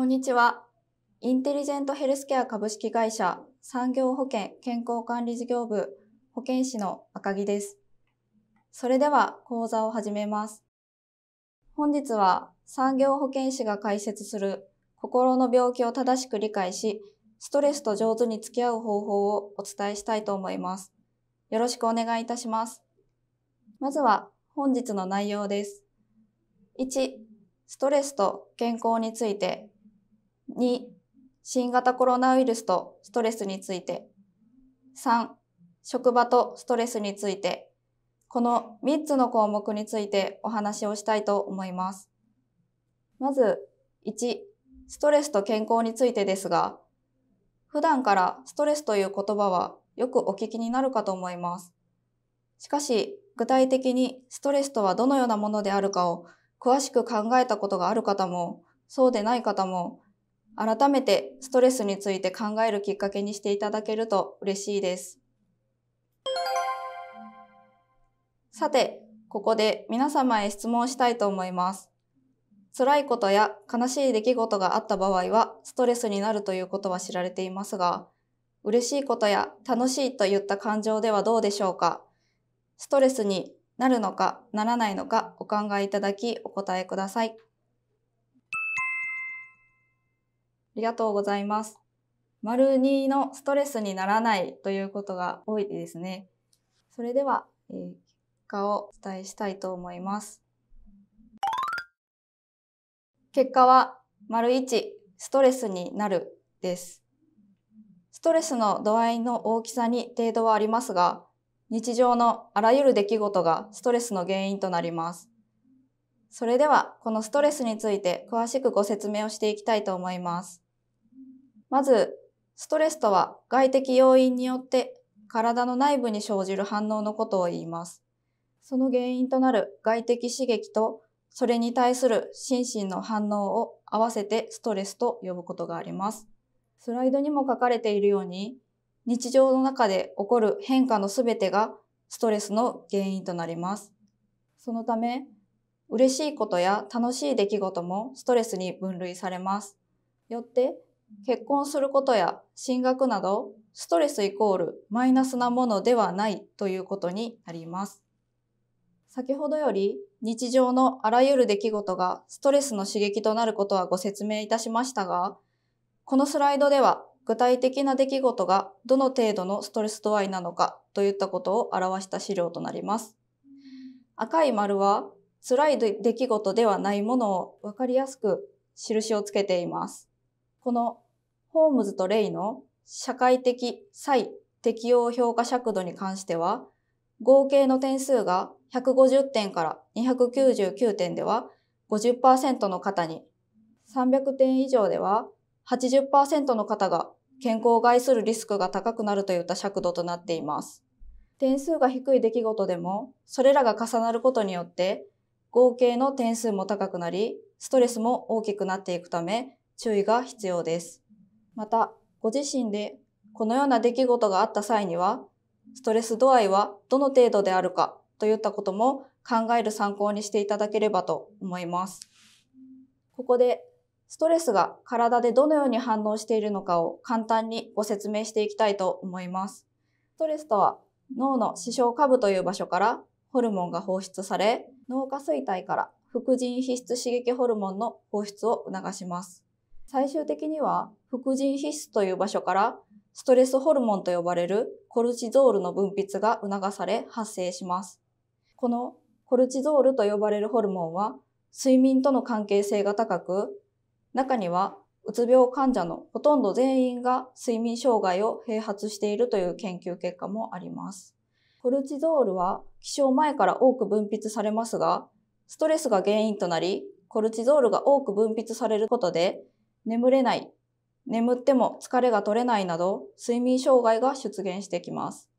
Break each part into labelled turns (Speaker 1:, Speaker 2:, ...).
Speaker 1: こんにちは。インテリジェントヘルスケア株式会社産業保険健康管理事業部保健師の赤木です。それでは講座を始めます。本日は産業保健師が解説する心の病気を正しく理解し、ストレスと上手に付き合う方法をお伝えしたいと思います。よろしくお願いいたします。まずは本日の内容です。1、ストレスと健康について2、新型コロナウイルスとストレスについて。3、職場とストレスについて。この3つの項目についてお話をしたいと思います。まず、1、ストレスと健康についてですが、普段からストレスという言葉はよくお聞きになるかと思います。しかし、具体的にストレスとはどのようなものであるかを詳しく考えたことがある方も、そうでない方も改めてストレスについて考えるきっかけにしていただけると嬉しいです。さて、ここで皆様へ質問したいと思います。辛いことや悲しい出来事があった場合はストレスになるということは知られていますが、嬉しいことや楽しいといった感情ではどうでしょうかストレスになるのかならないのかお考えいただきお答えください。ありがとうございます。丸2のストレスにならないということが多いですね。それでは、えー、結果をお伝えしたいと思います。結果は、丸1、ストレスになるです。ストレスの度合いの大きさに程度はありますが、日常のあらゆる出来事がストレスの原因となります。それでは、このストレスについて詳しくご説明をしていきたいと思います。まず、ストレスとは外的要因によって体の内部に生じる反応のことを言います。その原因となる外的刺激とそれに対する心身の反応を合わせてストレスと呼ぶことがあります。スライドにも書かれているように日常の中で起こる変化のすべてがストレスの原因となります。そのため嬉しいことや楽しい出来事もストレスに分類されます。よって結婚することや進学などストレスイコールマイナスなものではないということになります。先ほどより日常のあらゆる出来事がストレスの刺激となることはご説明いたしましたが、このスライドでは具体的な出来事がどの程度のストレス度合いなのかといったことを表した資料となります。赤い丸は辛い出来事ではないものを分かりやすく印をつけています。このホームズとレイの社会的際適用評価尺度に関しては、合計の点数が150点から299点では50%の方に、300点以上では80%の方が健康を害するリスクが高くなるといった尺度となっています。点数が低い出来事でも、それらが重なることによって、合計の点数も高くなり、ストレスも大きくなっていくため、注意が必要です。また、ご自身でこのような出来事があった際には、ストレス度合いはどの程度であるかといったことも考える参考にしていただければと思います。ここで、ストレスが体でどのように反応しているのかを簡単にご説明していきたいと思います。ストレスとは、脳の視床下部という場所からホルモンが放出され、脳下垂体から副腎皮質刺激ホルモンの放出を促します。最終的には、副腎皮質という場所から、ストレスホルモンと呼ばれるコルチゾールの分泌が促され発生します。このコルチゾールと呼ばれるホルモンは、睡眠との関係性が高く、中にはうつ病患者のほとんど全員が睡眠障害を併発しているという研究結果もあります。コルチゾールは起床前から多く分泌されますが、ストレスが原因となり、コルチゾールが多く分泌されることで、眠れない、眠っても疲れが取れないなど、睡眠障害が出現してきます。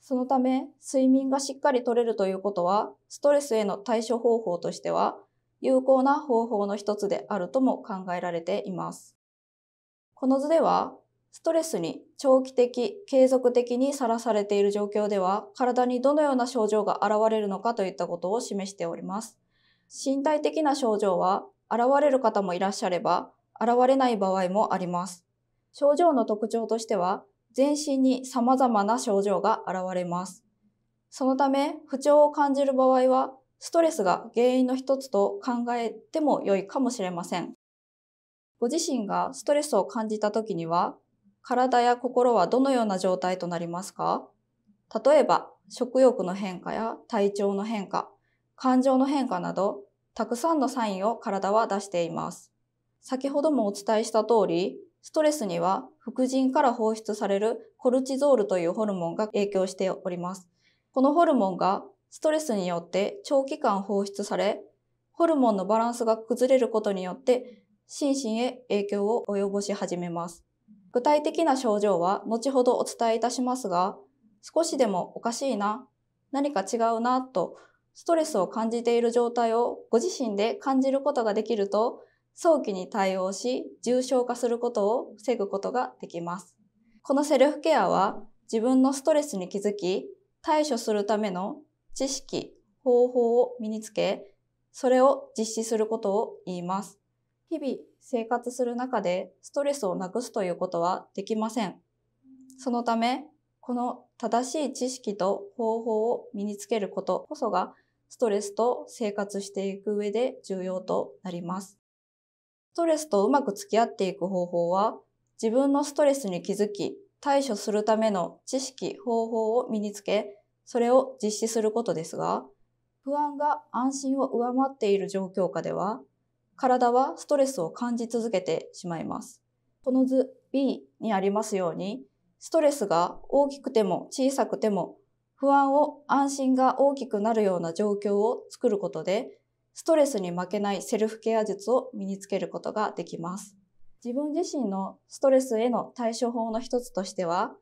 Speaker 1: そのため、睡眠がしっかり取れるということは、ストレスへの対処方法としては、有効な方法の一つであるとも考えられています。この図では、ストレスに長期的、継続的にさらされている状況では、体にどのような症状が現れるのかといったことを示しております。身体的な症状は、現れる方もいらっしゃれば、現れない場合もあります。症状の特徴としては、全身に様々な症状が現れます。そのため、不調を感じる場合は、ストレスが原因の一つと考えても良いかもしれません。ご自身がストレスを感じた時には、体や心はどのような状態となりますか例えば、食欲の変化や体調の変化、感情の変化など、たくさんのサインを体は出しています。先ほどもお伝えした通り、ストレスには副腎から放出されるコルチゾールというホルモンが影響しております。このホルモンがストレスによって長期間放出され、ホルモンのバランスが崩れることによって心身へ影響を及ぼし始めます。具体的な症状は後ほどお伝えいたしますが、少しでもおかしいな、何か違うなとストレスを感じている状態をご自身で感じることができると早期に対応し、重症化することを防ぐことができます。このセルフケアは、自分のストレスに気づき、対処するための知識、方法を身につけ、それを実施することを言います。日々生活する中でストレスをなくすということはできません。そのため、この正しい知識と方法を身につけることこそがストレスと生活していく上で重要となります。ストレスとうまく付き合っていく方法は、自分のストレスに気づき、対処するための知識、方法を身につけ、それを実施することですが、不安が安心を上回っている状況下では、体はストレスを感じ続けてしまいます。この図 B にありますように、ストレスが大きくても小さくても、不安を安心が大きくなるような状況を作ることで、ストレスに負けないセルフケア術を身につけることができます。自分自身のストレスへの対処法の一つとしては、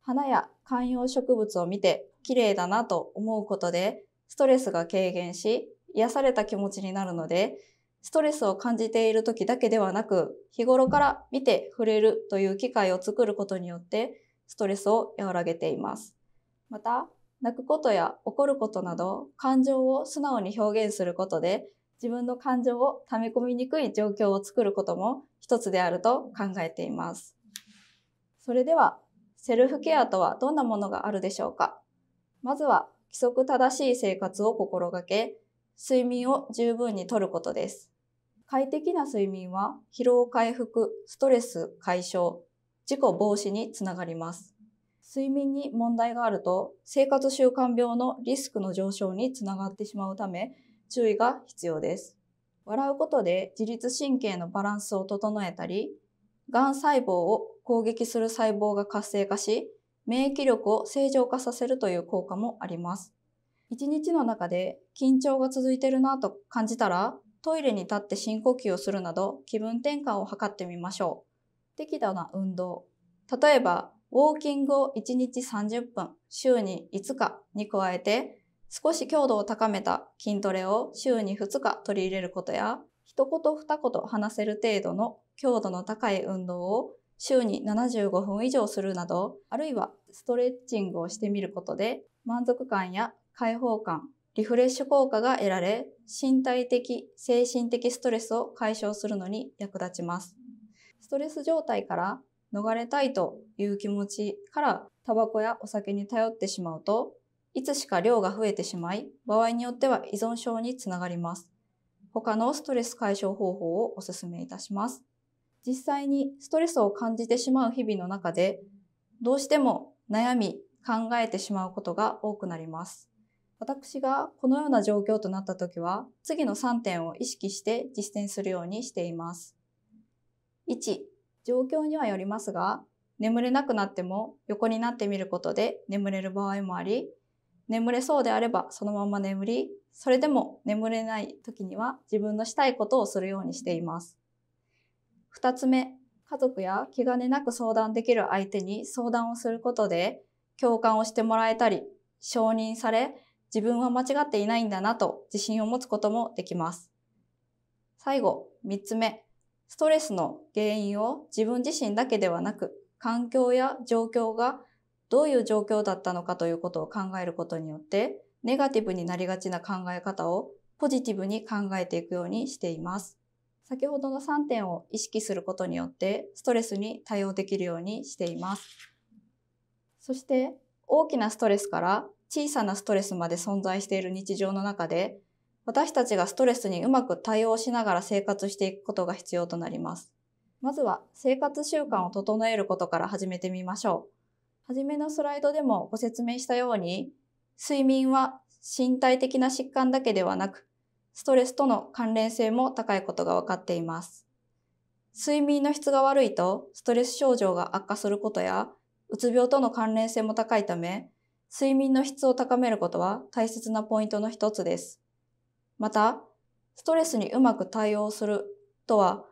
Speaker 1: 花や観葉植物を見て綺麗だなと思うことで、ストレスが軽減し、癒された気持ちになるので、ストレスを感じている時だけではなく、日頃から見て触れるという機会を作ることによって、ストレスを和らげています。また、泣くことや怒ることなど感情を素直に表現することで自分の感情を溜め込みにくい状況を作ることも一つであると考えています。それではセルフケアとはどんなものがあるでしょうかまずは規則正しい生活を心がけ睡眠を十分にとることです。快適な睡眠は疲労回復、ストレス解消、事故防止につながります。睡眠に問題があると生活習慣病のリスクの上昇につながってしまうため注意が必要です。笑うことで自律神経のバランスを整えたり、がん細胞を攻撃する細胞が活性化し、免疫力を正常化させるという効果もあります。一日の中で緊張が続いてるなと感じたら、トイレに立って深呼吸をするなど気分転換を図ってみましょう。適度な運動。例えば、ウォーキングを1日30分、週に5日に加えて、少し強度を高めた筋トレを週に2日取り入れることや、一言二言話せる程度の強度の高い運動を週に75分以上するなど、あるいはストレッチングをしてみることで、満足感や解放感、リフレッシュ効果が得られ、身体的、精神的ストレスを解消するのに役立ちます。ストレス状態から逃れたいという気持ちからタバコやお酒に頼ってしまうと、いつしか量が増えてしまい、場合によっては依存症につながります。他のストレス解消方法をお勧めいたします。実際にストレスを感じてしまう日々の中で、どうしても悩み、考えてしまうことが多くなります。私がこのような状況となった時は、次の3点を意識して実践するようにしています。1、状況にはよりますが、眠れなくなっても横になってみることで眠れる場合もあり、眠れそうであればそのまま眠り、それでも眠れない時には自分のしたいことをするようにしています。2つ目、家族や気兼ねなく相談できる相手に相談をすることで共感をしてもらえたり、承認され、自分は間違っていないんだなと自信を持つこともできます。最後、3つ目、ストレスの原因を自分自身だけではなく、環境や状況がどういう状況だったのかということを考えることによって、ネガティブになりがちな考え方をポジティブに考えていくようにしています。先ほどの3点を意識することによって、ストレスに対応できるようにしています。そして、大きなストレスから小さなストレスまで存在している日常の中で、私たちがストレスにうまく対応しながら生活していくことが必要となります。まずは生活習慣を整えることから始めてみましょう。はじめのスライドでもご説明したように、睡眠は身体的な疾患だけではなく、ストレスとの関連性も高いことが分かっています。睡眠の質が悪いとストレス症状が悪化することや、うつ病との関連性も高いため、睡眠の質を高めることは大切なポイントの一つです。また、ストレスにうまく対応するとは、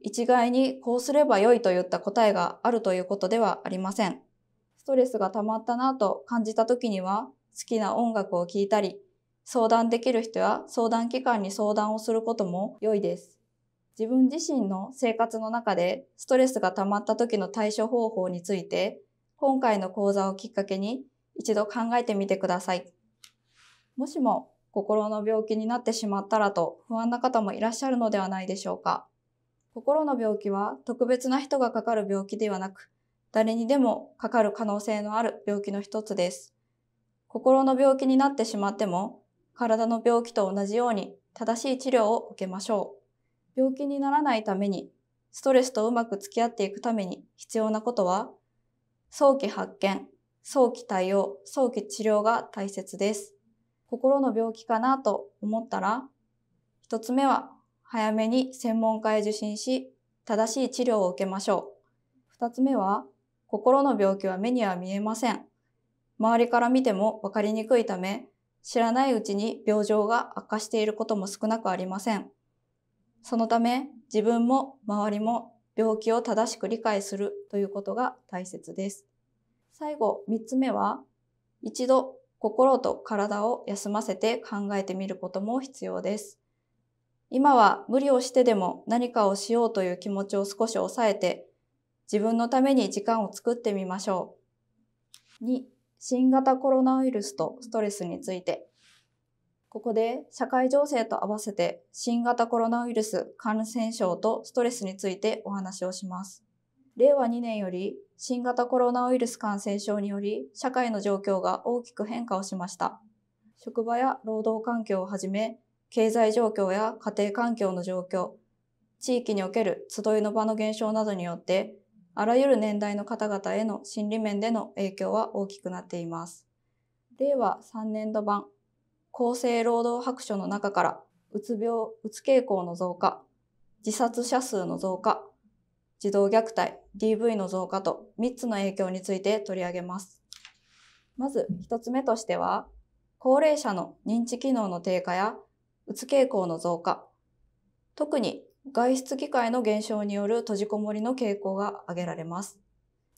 Speaker 1: 一概にこうすればよいといった答えがあるということではありません。ストレスが溜まったなと感じた時には、好きな音楽を聴いたり、相談できる人や相談機関に相談をすることも良いです。自分自身の生活の中でストレスが溜まった時の対処方法について、今回の講座をきっかけに一度考えてみてください。もしも心の病気になってしまったらと不安な方もいらっしゃるのではないでしょうか。心の病気は特別な人がかかる病気ではなく、誰にでもかかる可能性のある病気の一つです。心の病気になってしまっても、体の病気と同じように正しい治療を受けましょう。病気にならないために、ストレスとうまく付き合っていくために必要なことは、早期発見、早期対応、早期治療が大切です。心の病気かなと思ったら、一つ目は早めに専門家へ受診し、正しい治療を受けましょう。二つ目は、心の病気は目には見えません。周りから見ても分かりにくいため、知らないうちに病状が悪化していることも少なくありません。そのため、自分も周りも病気を正しく理解するということが大切です。最後、3つ目は、一度心と体を休ませて考えてみることも必要です。今は無理をしてでも何かをしようという気持ちを少し抑えて、自分のために時間を作ってみましょう。2、新型コロナウイルスとストレスについて。ここで社会情勢と合わせて新型コロナウイルス感染症とストレスについてお話をします。令和2年より新型コロナウイルス感染症により、社会の状況が大きく変化をしました。職場や労働環境をはじめ、経済状況や家庭環境の状況、地域における集いの場の減少などによって、あらゆる年代の方々への心理面での影響は大きくなっています。令和3年度版厚生労働白書の中から、うつ病、うつ傾向の増加、自殺者数の増加、児童虐待、DV の増加と3つの影響について取り上げます。まず1つ目としては、高齢者の認知機能の低下やうつ傾向の増加、特に外出機会の減少による閉じこもりの傾向が挙げられます。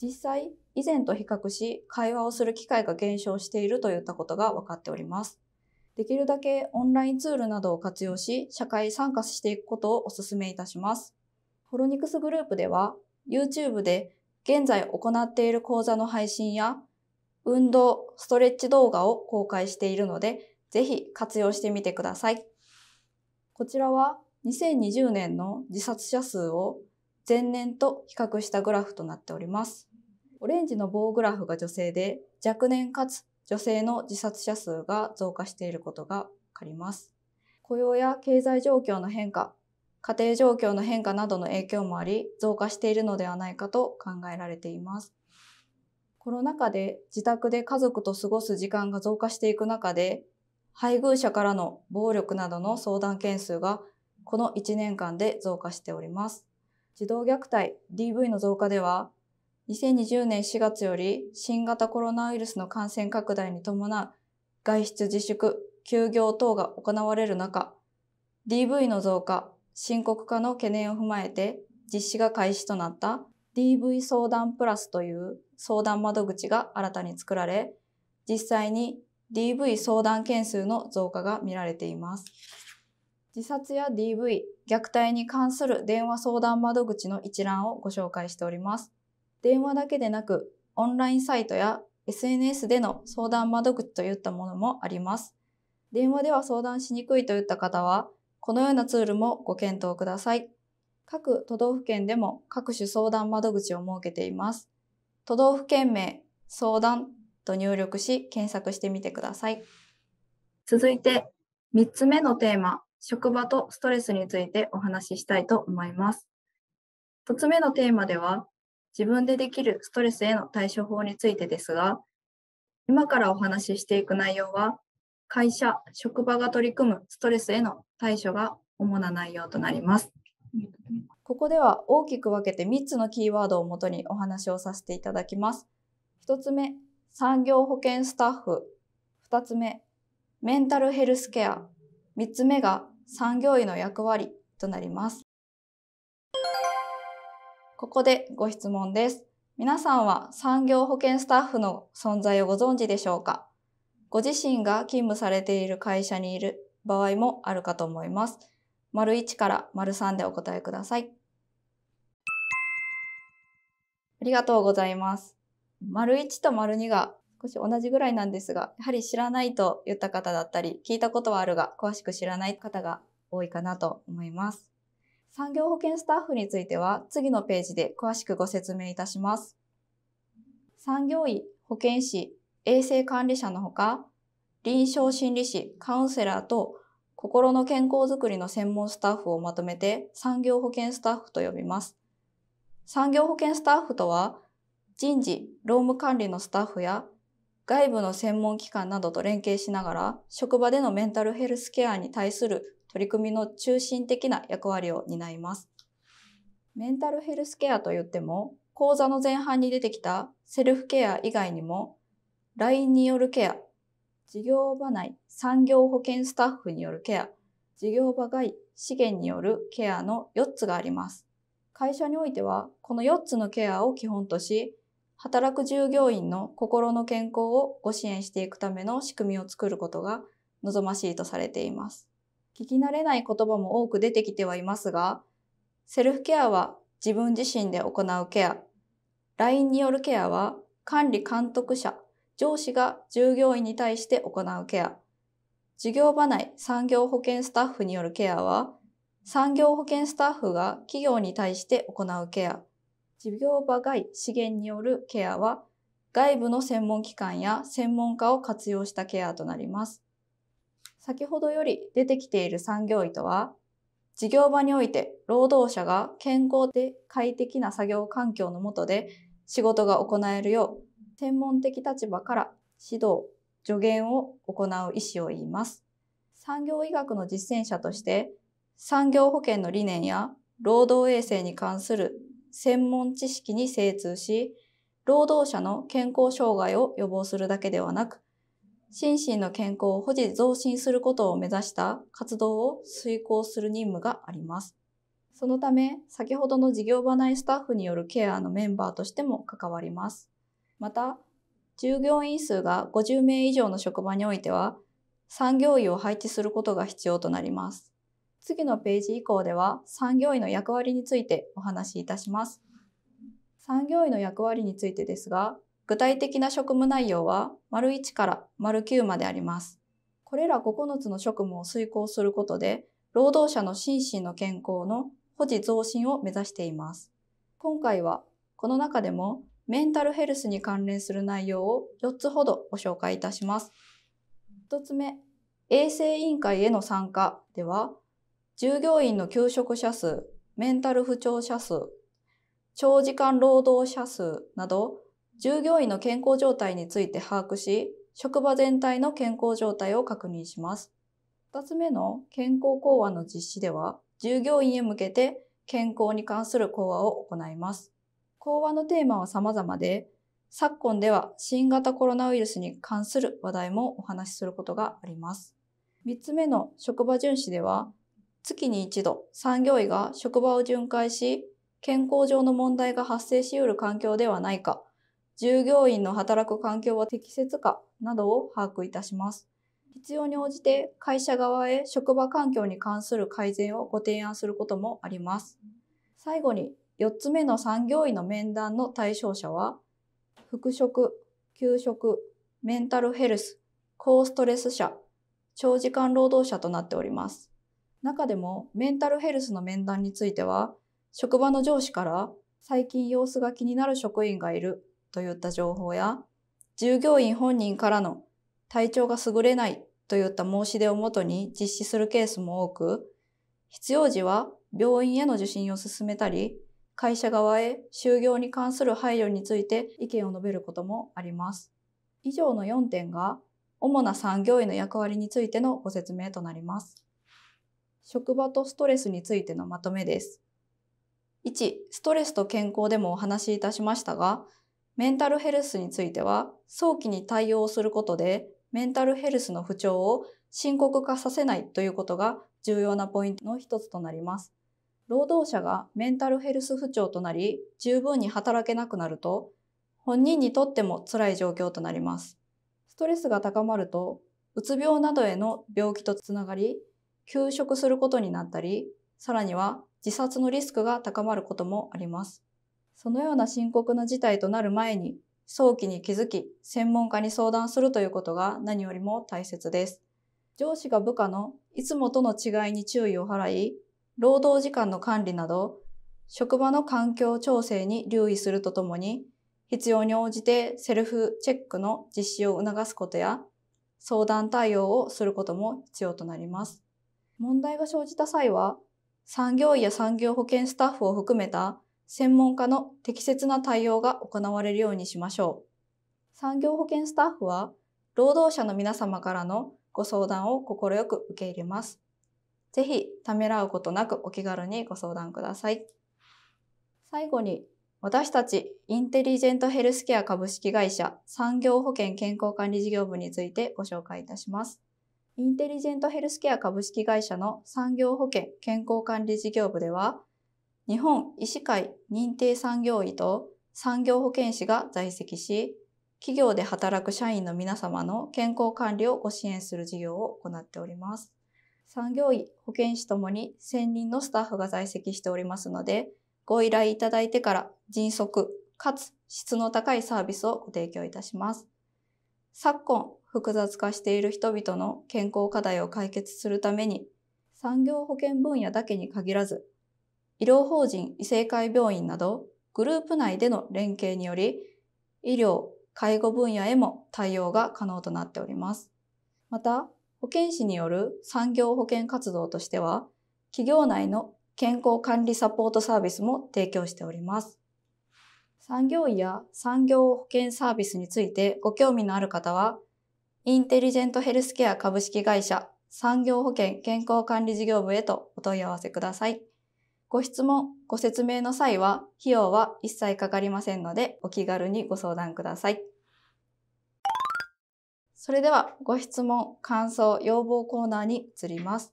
Speaker 1: 実際、以前と比較し、会話をする機会が減少しているといったことが分かっております。できるだけオンラインツールなどを活用し、社会参加していくことをお勧めいたします。ホロニクスグループでは YouTube で現在行っている講座の配信や運動、ストレッチ動画を公開しているので、ぜひ活用してみてください。こちらは2020年の自殺者数を前年と比較したグラフとなっております。オレンジの棒グラフが女性で、若年かつ女性の自殺者数が増加していることがわかります。雇用や経済状況の変化、家庭状況の変化などの影響もあり、増加しているのではないかと考えられています。コロナ禍で自宅で家族と過ごす時間が増加していく中で、配偶者からの暴力などの相談件数がこの1年間で増加しております。児童虐待 DV の増加では、2020年4月より新型コロナウイルスの感染拡大に伴う外出自粛、休業等が行われる中、DV の増加、深刻化の懸念を踏まえて実施が開始となった DV 相談プラスという相談窓口が新たに作られ、実際に DV 相談件数の増加が見られています。自殺や DV、虐待に関する電話相談窓口の一覧をご紹介しております。電話だけでなく、オンラインサイトや SNS での相談窓口といったものもあります。電話では相談しにくいといった方は、このようなツールもご検討ください。各都道府県でも各種相談窓口を設けています。都道府県名、相談と入力し検索してみてください。続いて3つ目のテーマ、職場とストレスについてお話ししたいと思います。1つ目のテーマでは、自分でできるストレスへの対処法についてですが、今からお話ししていく内容は、会社、職場が取り組むストレスへの対処が主な内容となります。ここでは大きく分けて3つのキーワードをもとにお話をさせていただきます。1つ目、産業保険スタッフ。2つ目、メンタルヘルスケア。3つ目が産業医の役割となります。ここでご質問です。皆さんは産業保険スタッフの存在をご存知でしょうかご自身が勤務されている会社にいる場合もあるかと思います。丸1から丸3でお答えください。ありがとうございます。丸1と丸2が少し同じぐらいなんですが、やはり知らないと言った方だったり、聞いたことはあるが、詳しく知らない方が多いかなと思います。産業保険スタッフについては、次のページで詳しくご説明いたします。産業医、保健師、衛生管理者のほか、臨床心理士、カウンセラーと心の健康づくりの専門スタッフをまとめて産業保健スタッフと呼びます。産業保健スタッフとは、人事、労務管理のスタッフや外部の専門機関などと連携しながら職場でのメンタルヘルスケアに対する取り組みの中心的な役割を担います。メンタルヘルスケアといっても講座の前半に出てきたセルフケア以外にも LINE によるケア、事業場内産業保険スタッフによるケア、事業場外資源によるケアの4つがあります。会社においては、この4つのケアを基本とし、働く従業員の心の健康をご支援していくための仕組みを作ることが望ましいとされています。聞き慣れない言葉も多く出てきてはいますが、セルフケアは自分自身で行うケア、LINE によるケアは管理監督者上司が従業員に対して行うケア、事業場内産業保険スタッフによるケアは、産業保険スタッフが企業に対して行うケア、事業場外資源によるケアは、外部の専門機関や専門家を活用したケアとなります。先ほどより出てきている産業医とは、事業場において労働者が健康で快適な作業環境の下で仕事が行えるよう専門的立場から指導、助言を行う医師を言います。産業医学の実践者として、産業保険の理念や労働衛生に関する専門知識に精通し、労働者の健康障害を予防するだけではなく、心身の健康を保持増進することを目指した活動を遂行する任務があります。そのため、先ほどの事業場内スタッフによるケアのメンバーとしても関わります。また、従業員数が50名以上の職場においては、産業医を配置することが必要となります。次のページ以降では、産業医の役割についてお話しいたします。産業医の役割についてですが、具体的な職務内容は、丸1から丸9まであります。これら9つの職務を遂行することで、労働者の心身の健康の保持増進を目指しています。今回は、この中でもメンタルヘルスに関連する内容を4つほどご紹介いたします。1つ目、衛生委員会への参加では、従業員の休職者数、メンタル不調者数、長時間労働者数など、従業員の健康状態について把握し、職場全体の健康状態を確認します。2つ目の健康講話の実施では、従業員へ向けて健康に関する講話を行います。講話のテーマは様々で、昨今では新型コロナウイルスに関する話題もお話しすることがあります。3つ目の職場巡視では、月に一度産業医が職場を巡回し、健康上の問題が発生しうる環境ではないか、従業員の働く環境は適切かなどを把握いたします。必要に応じて会社側へ職場環境に関する改善をご提案することもあります。最後に4つ目の産業医の面談の対象者は、復職、休職、メンタルヘルス、高ストレス者、長時間労働者となっております。中でもメンタルヘルスの面談については、職場の上司から最近様子が気になる職員がいるといった情報や、従業員本人からの体調が優れないといった申し出をもとに実施するケースも多く、必要時は病院への受診を勧めたり、会社側へ就業に関する配慮について意見を述べることもあります。以上の4点が主な産業医の役割についてのご説明となります。職場とストレスについてのまとめです。1、ストレスと健康でもお話しいたしましたが、メンタルヘルスについては早期に対応することでメンタルヘルスの不調を深刻化させないということが重要なポイントの一つとなります。労働者がメンタルヘルス不調となり、十分に働けなくなると、本人にとっても辛い状況となります。ストレスが高まると、うつ病などへの病気とつながり、休職することになったり、さらには自殺のリスクが高まることもあります。そのような深刻な事態となる前に、早期に気づき、専門家に相談するということが何よりも大切です。上司が部下のいつもとの違いに注意を払い、労働時間の管理など、職場の環境調整に留意するとともに、必要に応じてセルフチェックの実施を促すことや、相談対応をすることも必要となります。問題が生じた際は、産業医や産業保健スタッフを含めた専門家の適切な対応が行われるようにしましょう。産業保健スタッフは、労働者の皆様からのご相談を快く受け入れます。ぜひためらうことなくお気軽にご相談ください。最後に、私たちインテリジェントヘルスケア株式会社産業保険健康管理事業部についてご紹介いたします。インテリジェントヘルスケア株式会社の産業保険健康管理事業部では、日本医師会認定産業医と産業保健師が在籍し、企業で働く社員の皆様の健康管理をご支援する事業を行っております。産業医、保健師ともに1000人のスタッフが在籍しておりますので、ご依頼いただいてから迅速、かつ質の高いサービスをご提供いたします。昨今、複雑化している人々の健康課題を解決するために、産業保険分野だけに限らず、医療法人異性会病院など、グループ内での連携により、医療、介護分野へも対応が可能となっております。また、保健師による産業保険活動としては、企業内の健康管理サポートサービスも提供しております。産業医や産業保険サービスについてご興味のある方は、インテリジェントヘルスケア株式会社産業保険健康管理事業部へとお問い合わせください。ご質問、ご説明の際は、費用は一切かかりませんので、お気軽にご相談ください。それではご質問、感想、要望コーナーに移ります。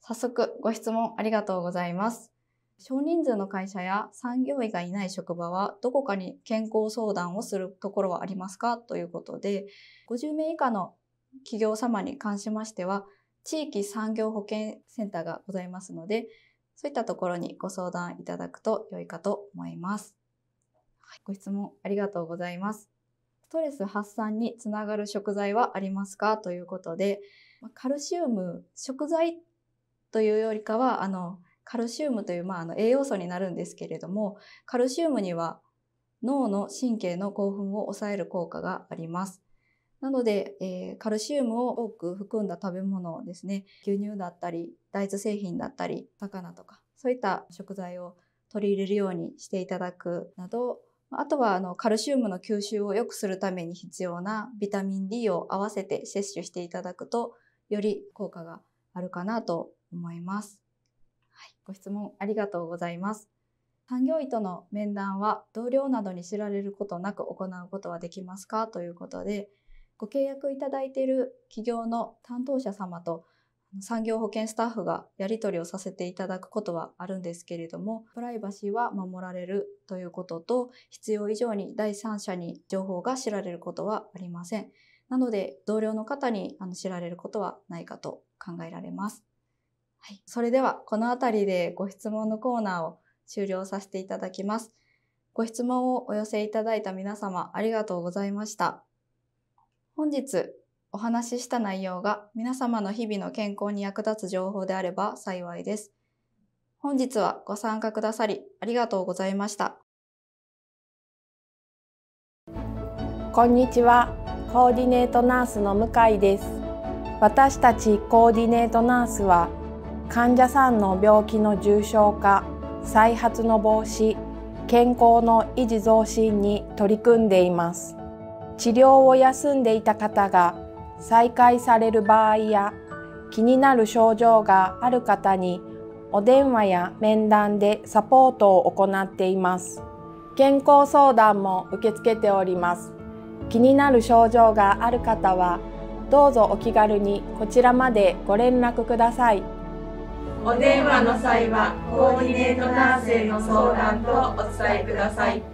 Speaker 1: 早速ご質問ありがとうございます。少人数の会社や産業医がいない職場はどこかに健康相談をするところはありますかということで50名以下の企業様に関しましては地域産業保健センターがございますのでそういったところにご相談いただくと良いかと思います。はい、ご質問ありがとうございます。トレス発散につながる食材はありますかということで、カルシウム、食材というよりかは、あの、カルシウムという、まあ、あの栄養素になるんですけれども、カルシウムには脳の神経の興奮を抑える効果があります。なので、えー、カルシウムを多く含んだ食べ物ですね、牛乳だったり、大豆製品だったり、魚とか、そういった食材を取り入れるようにしていただくなど、あとはあのカルシウムの吸収を良くするために必要なビタミン D を合わせて摂取していただくとより効果があるかなと思います。はい、ご質問ありがとうございます。産業医との面談は同僚などに知られることなく行うことはできますかということでご契約いただいている企業の担当者様と産業保険スタッフがやり取りをさせていただくことはあるんですけれどもプライバシーは守られるということと必要以上に第三者に情報が知られることはありませんなので同僚の方にあの知られることはないかと考えられます、はい、それではこの辺りでご質問のコーナーを終了させていただきますご質問をお寄せいただいた皆様ありがとうございました本日お話しした内容が皆様の日々の健康に役立つ情報であれば幸いです。本日はご参加くださりありがとうございました。こんにちは。コーディネートナースの向井です。私たちコーディネートナースは患者さんの病気の重症化、再発の防止、健康の維持増進に取り組んでいます。治療を休んでいた方が再開される場合や気になる症状がある方にお電話や面談でサポートを行っています健康相談も受け付けております気になる症状がある方はどうぞお気軽にこちらまでご連絡くださいお電話の際はコーディネートナースへの相談とお伝えください